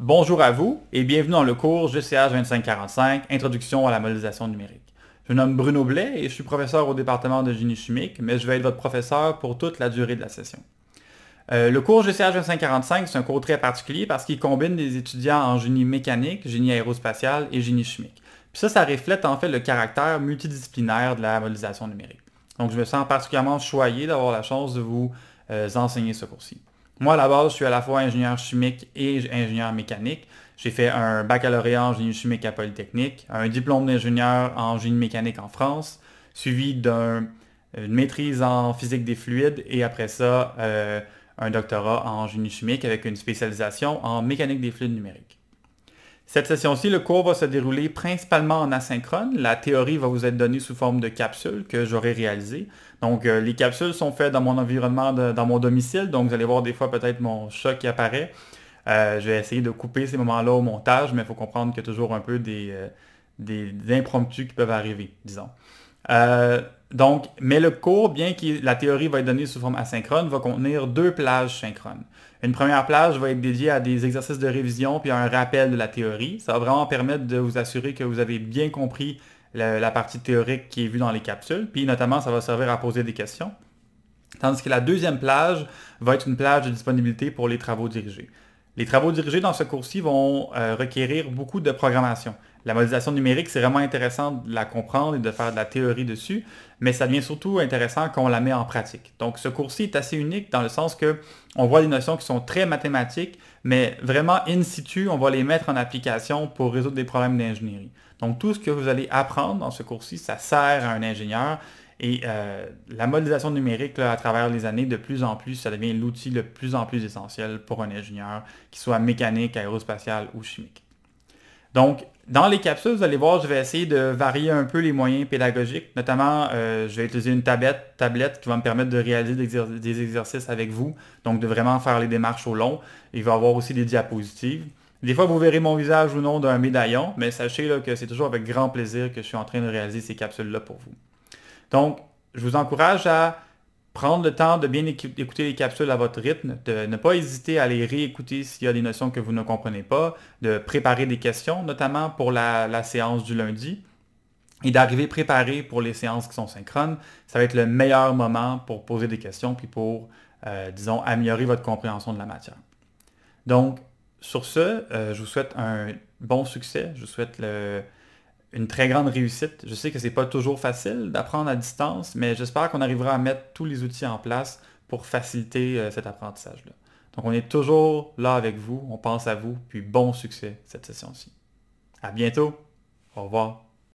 Bonjour à vous et bienvenue dans le cours GCH 2545, Introduction à la modélisation numérique. Je me nomme Bruno Blais et je suis professeur au département de génie chimique, mais je vais être votre professeur pour toute la durée de la session. Euh, le cours GCH 2545, c'est un cours très particulier parce qu'il combine des étudiants en génie mécanique, génie aérospatial et génie chimique. Puis ça, ça reflète en fait le caractère multidisciplinaire de la modélisation numérique. Donc je me sens particulièrement choyé d'avoir la chance de vous euh, enseigner ce cours-ci. Moi, à la base, je suis à la fois ingénieur chimique et ingénieur mécanique. J'ai fait un baccalauréat en génie chimique à Polytechnique, un diplôme d'ingénieur en génie mécanique en France, suivi d'une maîtrise en physique des fluides et après ça, euh, un doctorat en génie chimique avec une spécialisation en mécanique des fluides numériques. Cette session-ci, le cours va se dérouler principalement en asynchrone. La théorie va vous être donnée sous forme de capsules que j'aurai réalisées. Donc, euh, les capsules sont faites dans mon environnement, dans mon domicile. Donc, vous allez voir des fois peut-être mon chat qui apparaît. Euh, je vais essayer de couper ces moments-là au montage, mais il faut comprendre qu'il y a toujours un peu des, euh, impromptus qui peuvent arriver, disons. Euh, donc, mais le cours, bien que la théorie va être donnée sous forme asynchrone, va contenir deux plages synchrones. Une première plage va être dédiée à des exercices de révision puis à un rappel de la théorie. Ça va vraiment permettre de vous assurer que vous avez bien compris la, la partie théorique qui est vue dans les capsules, puis notamment ça va servir à poser des questions. Tandis que la deuxième plage va être une plage de disponibilité pour les travaux dirigés. Les travaux dirigés dans ce cours-ci vont euh, requérir beaucoup de programmation. La modélisation numérique, c'est vraiment intéressant de la comprendre et de faire de la théorie dessus, mais ça devient surtout intéressant quand on la met en pratique. Donc ce cours-ci est assez unique dans le sens que on voit des notions qui sont très mathématiques, mais vraiment in situ, on va les mettre en application pour résoudre des problèmes d'ingénierie. Donc tout ce que vous allez apprendre dans ce cours-ci, ça sert à un ingénieur et euh, la modélisation numérique, à travers les années, de plus en plus, ça devient l'outil de plus en plus essentiel pour un ingénieur, qu'il soit mécanique, aérospatial ou chimique. Donc, dans les capsules, vous allez voir, je vais essayer de varier un peu les moyens pédagogiques. Notamment, euh, je vais utiliser une tablette, qui va me permettre de réaliser des exercices avec vous, donc de vraiment faire les démarches au long. il va y avoir aussi des diapositives. Des fois, vous verrez mon visage ou non d'un médaillon, mais sachez que c'est toujours avec grand plaisir que je suis en train de réaliser ces capsules-là pour vous. Donc, je vous encourage à prendre le temps de bien écouter les capsules à votre rythme, de ne pas hésiter à les réécouter s'il y a des notions que vous ne comprenez pas, de préparer des questions, notamment pour la, séance du lundi, et d'arriver préparé pour les séances qui sont synchrones. Ça va être le meilleur moment pour poser des questions, puis pour, euh, disons, améliorer votre compréhension de la matière. Donc, sur ce, euh, je vous souhaite un bon succès, je vous souhaite le, une très grande réussite. Je sais que c'est pas toujours facile d'apprendre à distance, mais j'espère qu'on arrivera à mettre tous les outils en place pour faciliter euh, cet apprentissage-là. Donc on est toujours là avec vous, on pense à vous, puis bon succès cette session-ci. À bientôt. Au revoir.